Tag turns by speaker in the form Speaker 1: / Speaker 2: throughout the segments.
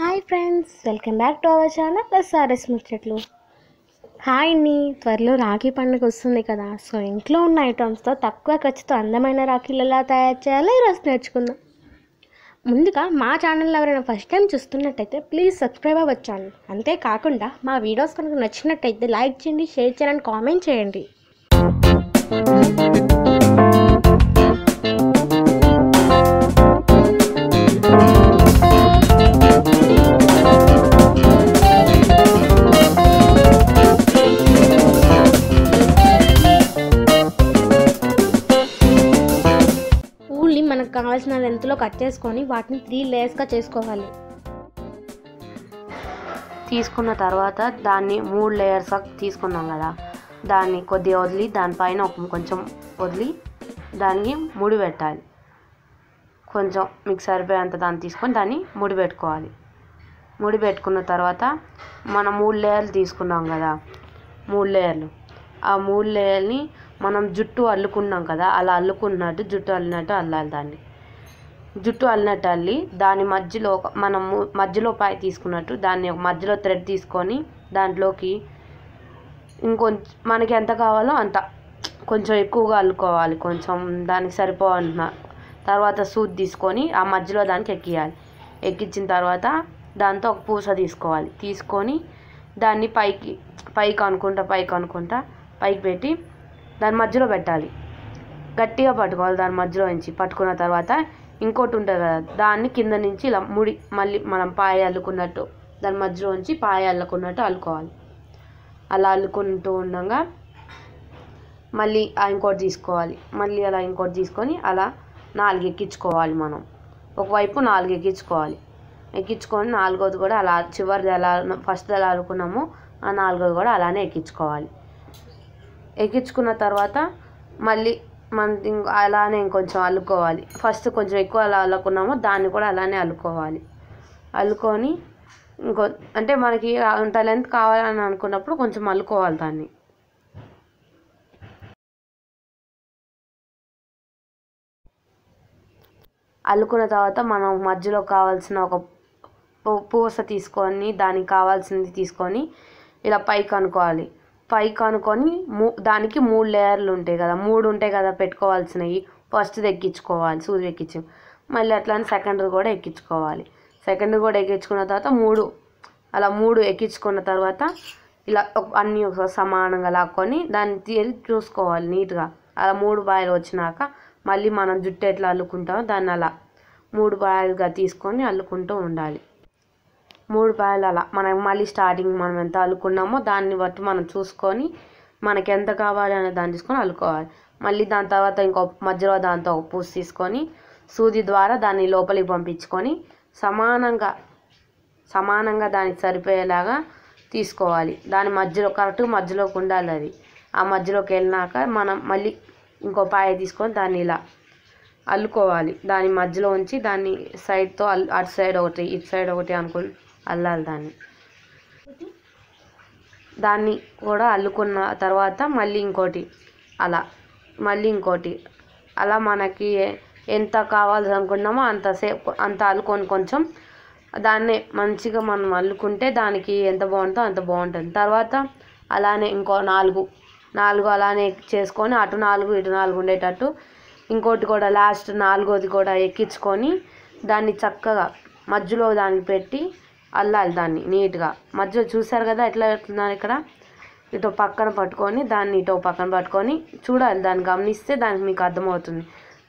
Speaker 1: hi friends welcome back to our channel R S ముచ్చట్లు hi అండి త్వరలో రాఖీ పండుగ వస్తుంది కదా సో ఇంట్లో ఉన్న ఐటమ్స్తో తక్కువ ఖర్చుతో అందమైన రాఖీలు ఎలా తయారు చేయాలో ఈరోజు నేర్చుకుందాం ముందుగా మా ఛానల్లో ఎవరైనా ఫస్ట్ టైం చూస్తున్నట్టయితే ప్లీజ్ సబ్స్క్రైబ్ అవ్వచ్చు అంతేకాకుండా మా వీడియోస్ కనుక నచ్చినట్టయితే లైక్ చేయండి షేర్ చేయాలని కామెంట్ చేయండి కావాల్సిన లెంత్లో కట్ చేసుకొని వాటిని త్రీ లేయర్స్గా చేసుకోవాలి
Speaker 2: తీసుకున్న తర్వాత దాన్ని మూడు లేయర్స్గా తీసుకున్నాం కదా దాన్ని కొద్దిగా వదిలి దానిపైన ఒక కొంచెం వదిలి దాన్ని ముడి పెట్టాలి కొంచెం మీకు సరిపోయేంత దాన్ని తీసుకొని దాన్ని ముడి పెట్టుకోవాలి ముడి పెట్టుకున్న తర్వాత మనం మూడు లేయర్లు తీసుకున్నాం కదా మూడు లేయర్లు ఆ మూడు లేయర్ని మనం జుట్టు అల్లుకున్నాం కదా అలా అల్లుకున్నట్టు జుట్టు అల్లినట్టు అల్లాలి దాన్ని జుట్టు అల్లినట్టు అల్లి దాని మధ్యలో మనము మధ్యలో పాయ తీసుకున్నట్టు దాన్ని మధ్యలో థ్రెడ్ తీసుకొని దాంట్లోకి ఇంకొంచెం మనకి ఎంత కావాలో అంత కొంచెం ఎక్కువగా అల్లుకోవాలి కొంచెం దానికి సరిపోవాలన్న తర్వాత సూత్ తీసుకొని ఆ మధ్యలో దానికి ఎక్కియాలి ఎక్కించిన తర్వాత దాంతో ఒక పూస తీసుకోవాలి తీసుకొని దాన్ని పైకి పైకి అనుకుంటా పైకి అనుకుంటా పైకి పెట్టి దాని మధ్యలో పెట్టాలి గట్టిగా పట్టుకోవాలి దాని మధ్యలో నుంచి పట్టుకున్న తర్వాత ఇంకోటి ఉంటుంది కదా దాన్ని కింద నుంచి ఇలా ముడి మళ్ళీ మనం పాయ అల్లుకున్నట్టు దాని మధ్యలోంచి పాయ అల్లుకున్నట్టు అల్లుకోవాలి అలా అల్లుకుంటూ ఉండగా మళ్ళీ ఇంకోటి తీసుకోవాలి మళ్ళీ అలా ఇంకోటి తీసుకొని అలా నాలుగు ఎక్కించుకోవాలి మనం ఒకవైపు నాలుగు ఎక్కించుకోవాలి ఎక్కించుకొని నాలుగోది కూడా అలా చివరిది ఎలా ఫస్ట్ ఎలా అల్లుకున్నామో ఆ నాలుగోది కూడా అలానే ఎక్కించుకోవాలి ఎక్కించుకున్న తర్వాత మళ్ళీ మనం అలానే ఇంకొంచెం అల్లుకోవాలి ఫస్ట్ కొంచెం ఎక్కువ అలా అల్లుకున్నామో దాన్ని కూడా అలానే అల్లుకోవాలి అల్లుకొని ఇంకో అంటే మనకి అంత లెంత్ కావాలని అనుకున్నప్పుడు కొంచెం అల్లుకోవాలి దాన్ని అల్లుకున్న తర్వాత మనం మధ్యలో కావాల్సిన ఒక పూస తీసుకొని దానికి కావాల్సింది తీసుకొని ఇలా పైకి అనుకోవాలి పైకి అనుకొని మూ దానికి మూడు లేయర్లు ఉంటాయి కదా మూడు ఉంటాయి కదా పెట్టుకోవాల్సినవి ఫస్ట్ ఎక్కించుకోవాలి సూది ఎక్కించి మళ్ళీ అని సెకండ్ కూడా ఎక్కించుకోవాలి సెకండ్ కూడా ఎక్కించుకున్న తర్వాత మూడు అలా మూడు ఎక్కించుకున్న తర్వాత ఇలా అన్నీ సమానంగా లాక్కొని దాన్ని తీరి చూసుకోవాలి నీట్గా అలా మూడు బాయిలు వచ్చినాక మళ్ళీ మనం జుట్టు ఎట్లా అల్లుకుంటామో దాన్ని అలా మూడు బాయిలుగా తీసుకొని అల్లుకుంటూ ఉండాలి మూడు పాయలు అలా మనం మళ్ళీ స్టార్టింగ్ మనం ఎంత అల్లుకున్నామో దాన్ని బట్టి మనం చూసుకొని మనకి ఎంత కావాలి అనే దాన్ని తీసుకొని అల్లుకోవాలి మళ్ళీ దాని తర్వాత ఇంకో మధ్యలో దాంతో ఒక పూసి తీసుకొని సూది ద్వారా దాన్ని లోపలికి పంపించుకొని సమానంగా సమానంగా దానికి సరిపోయేలాగా తీసుకోవాలి దాని మధ్యలో కరెక్ట్ మధ్యలోకి ఉండాలి అది ఆ మధ్యలోకి వెళ్ళినాక మనం మళ్ళీ ఇంకో పాయ తీసుకొని దాన్ని ఇలా అల్లుకోవాలి దాని మధ్యలో ఉంచి దాన్ని సైడ్తో అల్ అటు సైడ్ ఒకటి ఇటు సైడ్ ఒకటి అనుకో అల్లాలి దాన్ని దాన్ని కూడా అల్లుకున్న తర్వాత మళ్ళీ ఇంకోటి అలా మళ్ళీ ఇంకోటి అలా మనకి ఎంత కావాలి అనుకున్నామో అంతసేపు అంత అల్లుకొని కొంచెం దాన్నే మంచిగా మనం అల్లుకుంటే దానికి ఎంత బాగుంటుందో అంత బాగుంటుంది తర్వాత అలానే ఇంకో నాలుగు నాలుగు అలానే చేసుకొని అటు నాలుగు ఇటు నాలుగు ఉండేటట్టు ఇంకోటి కూడా లాస్ట్ నాలుగోది కూడా ఎక్కించుకొని దాన్ని చక్కగా మధ్యలో దాన్ని పెట్టి అల్లాలి దాన్ని నీట్గా మధ్యలో చూసారు కదా ఎట్లా పెడుతున్నారు ఇక్కడ ఇటు పక్కన పట్టుకొని దాన్ని ఇటో పక్కన పట్టుకొని చూడాలి దాన్ని గమనిస్తే దానికి మీకు అర్థమవుతుంది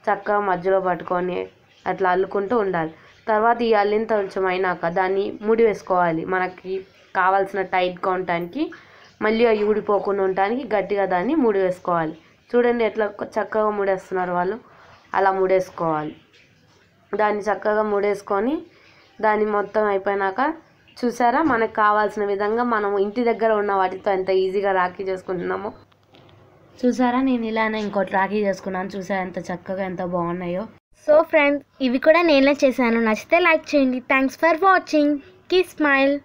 Speaker 2: చక్కగా మధ్యలో పట్టుకొని అట్లా అల్లుకుంటూ ఉండాలి తర్వాత ఈ అల్లిన కొంచెం అయినాక దాన్ని ముడి వేసుకోవాలి మనకి కావాల్సిన టైట్గా ఉండటానికి మళ్ళీ అవి ఊడిపోకుండా ఉండటానికి గట్టిగా దాన్ని ముడి వేసుకోవాలి చూడండి ఎట్లా చక్కగా ముడేస్తున్నారు వాళ్ళు అలా ముడేసుకోవాలి దాన్ని చక్కగా ముడేసుకొని దాన్ని మొత్తం అయిపోయినాక చూసారా మనకు కావాల్సిన విధంగా మనం ఇంటి దగ్గర ఉన్న వాటితో ఎంత ఈజీగా రాఖీ చేసుకుంటున్నామో
Speaker 1: చూసారా నేను ఇలానే ఇంకోటి రాఖీ చేసుకున్నాను చూసారా ఎంత చక్కగా ఎంత బాగున్నాయో సో ఫ్రెండ్స్ ఇవి కూడా నేనే చేశాను నచ్చితే లైక్ చేయండి thanks for watching key smile